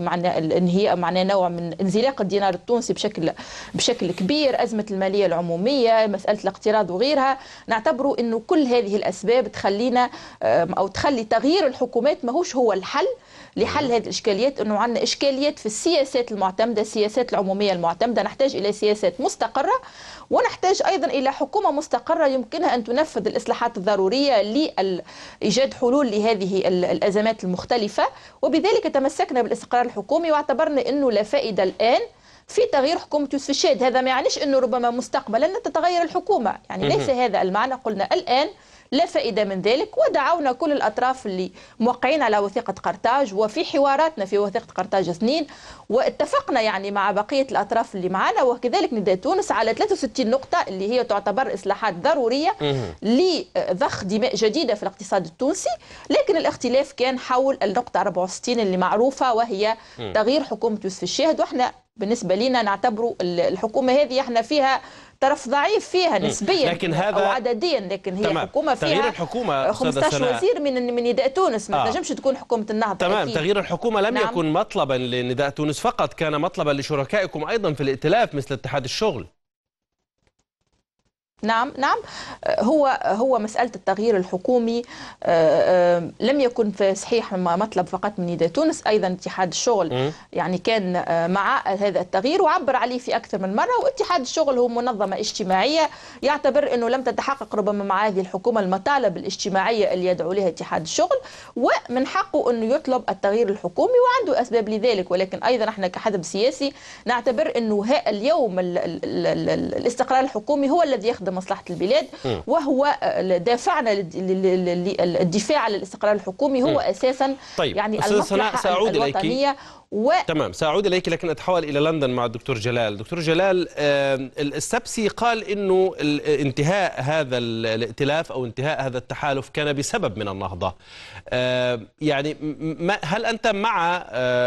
معنا الانهياء معنا نوع من انزلاق الدينار التونسي بشكل بشكل كبير أزمة المالية العمومية مسألة الاقتراض وغيرها نعتبروا أنه كل هذه الأسباب تخلينا أو تخلي تغيير الحكومات ماهوش هو الحل لحل هذه الاشكاليات انه عندنا اشكاليات في السياسات المعتمده السياسات العموميه المعتمده نحتاج الى سياسات مستقره ونحتاج أيضا إلى حكومة مستقرة يمكنها أن تنفذ الإصلاحات الضرورية لإيجاد حلول لهذه الأزمات المختلفة وبذلك تمسكنا بالاستقرار الحكومي واعتبرنا أنه لا فائدة الآن في تغيير حكومة يوسف الشاد هذا ما يعنيش أنه ربما مستقبلا تتغير الحكومة يعني ليس هذا المعنى قلنا الآن لا فائدة من ذلك ودعونا كل الأطراف اللي موقعين على وثيقة قرطاج وفي حواراتنا في وثيقة قرطاج سنين واتفقنا يعني مع بقية الأطراف اللي معنا وكذلك نداء تونس على 63 نقطة اللي هي تعتبر إصلاحات ضرورية لضخ دماء جديدة في الاقتصاد التونسي لكن الاختلاف كان حول النقطة 64 اللي معروفة وهي تغيير حكومة يوسف الشاهد واحنا بالنسبة لنا نعتبر الحكومة هذه احنا فيها طرف ضعيف فيها نسبيا لكن هذا او عدديا لكن هي تمام. حكومه فيها تغيير الحكومه 15 وزير من من نداء تونس ما آه. تنجمش تكون حكومه النهضه تمام أكيد. تغيير الحكومه لم نعم. يكن مطلبا لنداء تونس فقط كان مطلبا لشركائكم ايضا في الائتلاف مثل اتحاد الشغل نعم نعم آه، هو هو مساله التغيير الحكومي آه، آه، لم يكن صحيح مطلب فقط من نيدي تونس ايضا اتحاد الشغل يعني كان مع هذا التغيير وعبر عليه في اكثر من مره واتحاد الشغل هو منظمه اجتماعيه يعتبر انه لم تتحقق ربما مع هذه الحكومه المطالب الاجتماعيه اللي يدعو لها اتحاد الشغل ومن حقه انه يطلب التغيير الحكومي وعنده اسباب لذلك ولكن ايضا احنا كحزب سياسي نعتبر انه اليوم الاستقرار الحكومي هو الذي يخدم مصلحه البلاد م. وهو آه، دافعنا للدفاع عن الاستقرار الحكومي هو م. اساسا طيب. يعني المصلحه الوطنيه و... تمام سأعود إليك لكن أتحول إلى لندن مع الدكتور جلال دكتور جلال السبسي قال أنه انتهاء هذا الائتلاف أو انتهاء هذا التحالف كان بسبب من النهضة يعني هل أنت مع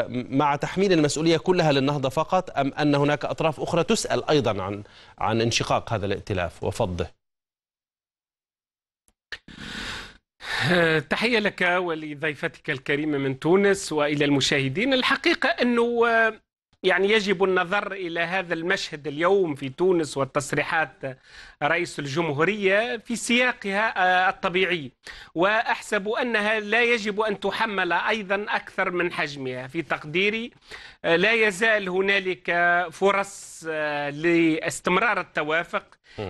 مع تحميل المسؤولية كلها للنهضة فقط أم أن هناك أطراف أخرى تسأل أيضا عن عن انشقاق هذا الائتلاف وفضه [laughs] تحية لك ولضيفتك الكريمة من تونس وإلى المشاهدين الحقيقة أنه آه، يعني يجب النظر إلى هذا المشهد اليوم في تونس والتصريحات رئيس الجمهورية في سياقها آه، الطبيعي وأحسب أنها لا يجب أن تحمل أيضا أكثر من حجمها في تقديري آه، لا يزال هنالك فرص آه، لاستمرار التوافق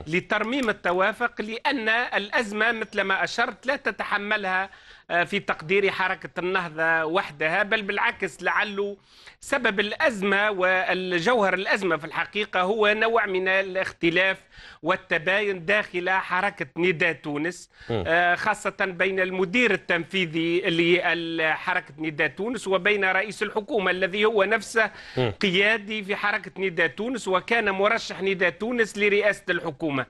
لترميم التوافق لأن الأزمة مثل ما أشرت لا تتحملها آه، في تقديري حركة النهضة وحدها بل بالعكس لعله سبب الأزمة والجوهر الأزمة في الحقيقة هو نوع من الاختلاف والتباين داخل حركة نداء تونس آه، خاصة بين المدير التنفيذي لحركة نداء تونس وبين رئيس الحكومة الذي هو نفسه قيادي في حركة نداء تونس وكان مرشح نداء تونس لرئاسة الحكومة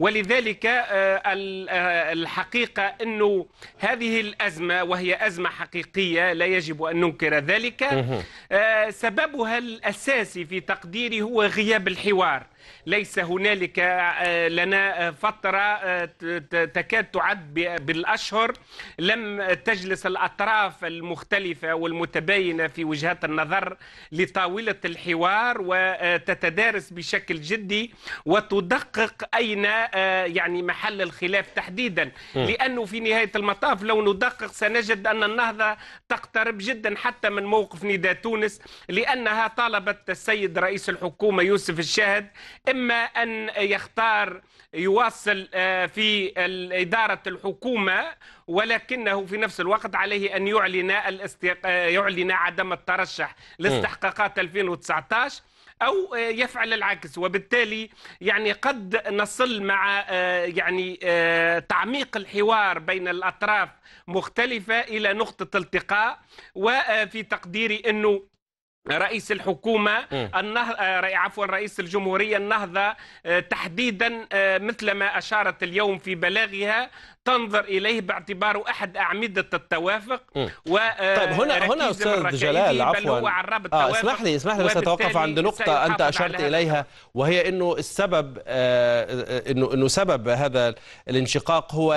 ولذلك آه، الحقيقة أنه هذه أزمة وهي أزمة حقيقية لا يجب أن ننكر ذلك آه، سببها الأساسي في تقديري هو غياب الحوار ليس هنالك آه، لنا آه، فترة آه، تكاد تعد بالأشهر لم تجلس الأطراف المختلفة والمتباينة في وجهات النظر لطاولة الحوار وتتدارس بشكل جدي وتدقق أين يعني محل الخلاف تحديدا لأنه في نهاية المطاف لو ندقق سنجد أن النهضة تقترب جدا حتى من موقف نداء تونس لأنها طالبت السيد رئيس الحكومة يوسف الشاهد إما أن يختار يواصل آه، في إدارة الحكومة ولكنه في نفس الوقت عليه أن يعلن الاستق... آه، يعلن عدم الترشح لاستحقاقات 2019 او آه، يفعل العكس وبالتالي يعني قد نصل مع يعني تعميق الحوار بين الاطراف مختلفه الى نقطه التقاء وفي تقديري انه رئيس الحكومة النه... آه، عفوا رئيس الجمهورية النهضة آه، تحديدا آه، مثل ما أشارت اليوم في بلاغها تنظر اليه باعتباره احد اعمده التوافق و آه، طيب هنا هنا استاذ جلال عفوا هو آه اسمح لي اسمح لي بس اتوقف عند نقطه انت اشرت اليها وهي انه السبب آه انه انه سبب هذا الانشقاق هو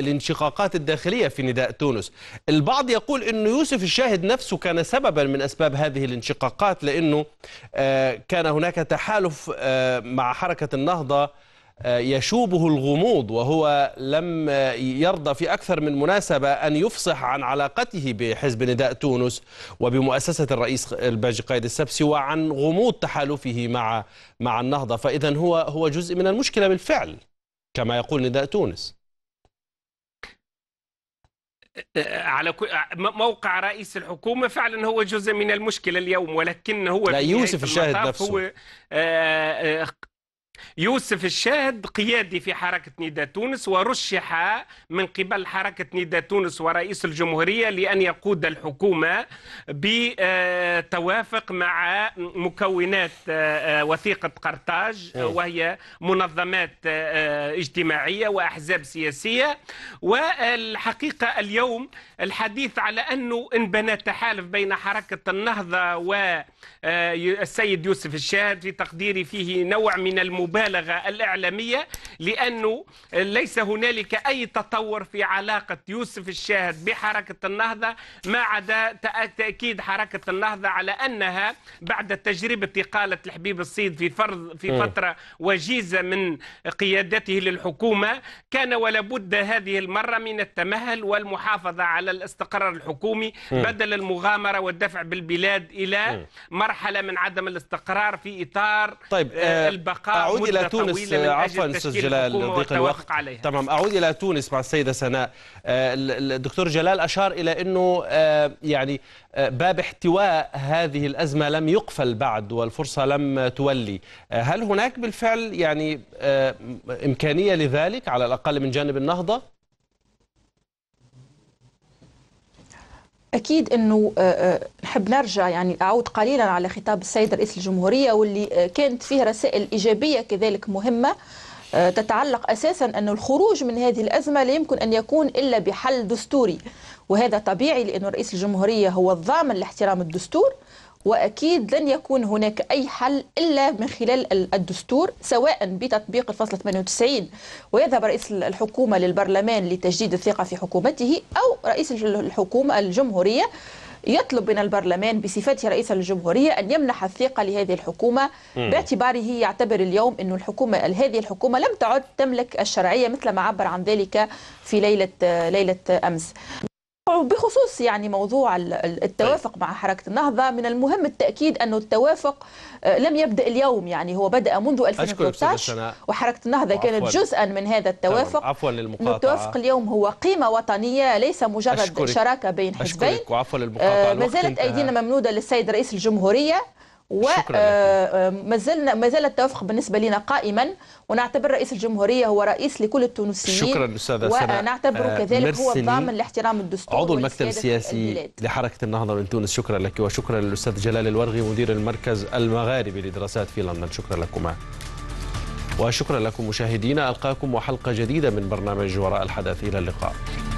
الانشقاقات الداخليه في نداء تونس البعض يقول انه يوسف الشاهد نفسه كان سببا من اسباب هذه الانشقاقات لانه آه كان هناك تحالف آه، مع حركه النهضه آه، يشوبه الغموض وهو لم يرضى في أكثر من مناسبة أن يفصح عن علاقته بحزب نداء تونس وبمؤسسة الرئيس الباجي قايد السبسي وعن غموض تحالفه مع مع النهضة فإذا هو هو جزء من المشكلة بالفعل كما يقول نداء تونس أه، أه، على كل موقع رئيس الحكومة فعلا هو جزء من المشكلة اليوم ولكن هو لا يوسف الشاهد نفسه هو يوسف الشاهد قيادي في حركة نداء تونس ورشح من قبل حركة نداء تونس ورئيس الجمهورية لأن يقود الحكومة بتوافق مع مكونات آه، آه، وثيقة قرطاج وهي منظمات آه، اجتماعية وأحزاب سياسية والحقيقة اليوم الحديث على أنه انبنى تحالف بين حركة النهضة والسيد يوسف الشاهد في تقديري فيه نوع من المبادرة المبالغة الإعلامية لأنه ليس هنالك أي تطور في علاقة يوسف الشاهد بحركة النهضة ما عدا تأكيد حركة النهضة على أنها بعد تجربة إقالة الحبيب الصيد في فرض في فترة وجيزة من قيادته للحكومة كان ولا بد هذه المرة من التمهل والمحافظة على الاستقرار الحكومي بدل المغامرة والدفع بالبلاد إلى مرحلة من عدم الاستقرار في إطار طيب آه، آه، البقاء اعود الى تونس عفوا استاذ جلال ضيق الوقت عليها. تمام اعود الى تونس مع السيده سناء آه، الدكتور جلال اشار الى انه آه، يعني آه، باب احتواء هذه الازمه لم يقفل بعد والفرصه لم تولي هل هناك بالفعل يعني امكانيه لذلك على الاقل من جانب النهضه اكيد انه نحب نرجع يعني أعود قليلا على خطاب السيد رئيس الجمهورية واللي آه، كانت فيه رسائل إيجابية كذلك مهمة آه، تتعلق أساسا أن الخروج من هذه الأزمة لا يمكن أن يكون إلا بحل دستوري وهذا طبيعي لأن رئيس الجمهورية هو الضامن لاحترام الدستور واكيد لن يكون هناك اي حل الا من خلال الدستور سواء بتطبيق الفصل 98 ويذهب رئيس الحكومه للبرلمان لتجديد الثقه في حكومته او رئيس الحكومه الجمهوريه يطلب من البرلمان بصفته رئيس الجمهورية أن يمنح الثقة لهذه الحكومة باعتباره يعتبر اليوم أن الحكومة هذه الحكومة لم تعد تملك الشرعية مثل ما عبر عن ذلك في ليلة ليلة أمس بخصوص يعني موضوع التوافق طيب. مع حركة النهضة من المهم التأكيد أنه التوافق آه، لم يبدأ اليوم يعني هو بدأ منذ 2013 وحركة النهضة كانت جزءا من هذا التوافق عفوا للمقاطعة التوافق اليوم هو قيمة وطنية ليس مجرد شراكة بين حزبين وعفوا للمقاطعة آه، ما زالت آه، أيدينا ممنودة للسيد رئيس الجمهورية وما آه، آه، زلنا ما زال التوافق بالنسبه لنا قائما ونعتبر رئيس الجمهوريه هو رئيس لكل التونسيين شكرا استاذه سناء ونعتبره آه، كذلك هو الضامن لاحترام الدستور عضو المكتب السياسي لحركه النهضه من تونس شكرا لك وشكرا للاستاذ جلال الورغي مدير المركز المغاربي للدراسات في لندن شكرا لكما وشكرا لكم مشاهدينا ألقاكم وحلقة جديدة من برنامج وراء الحدث إلى اللقاء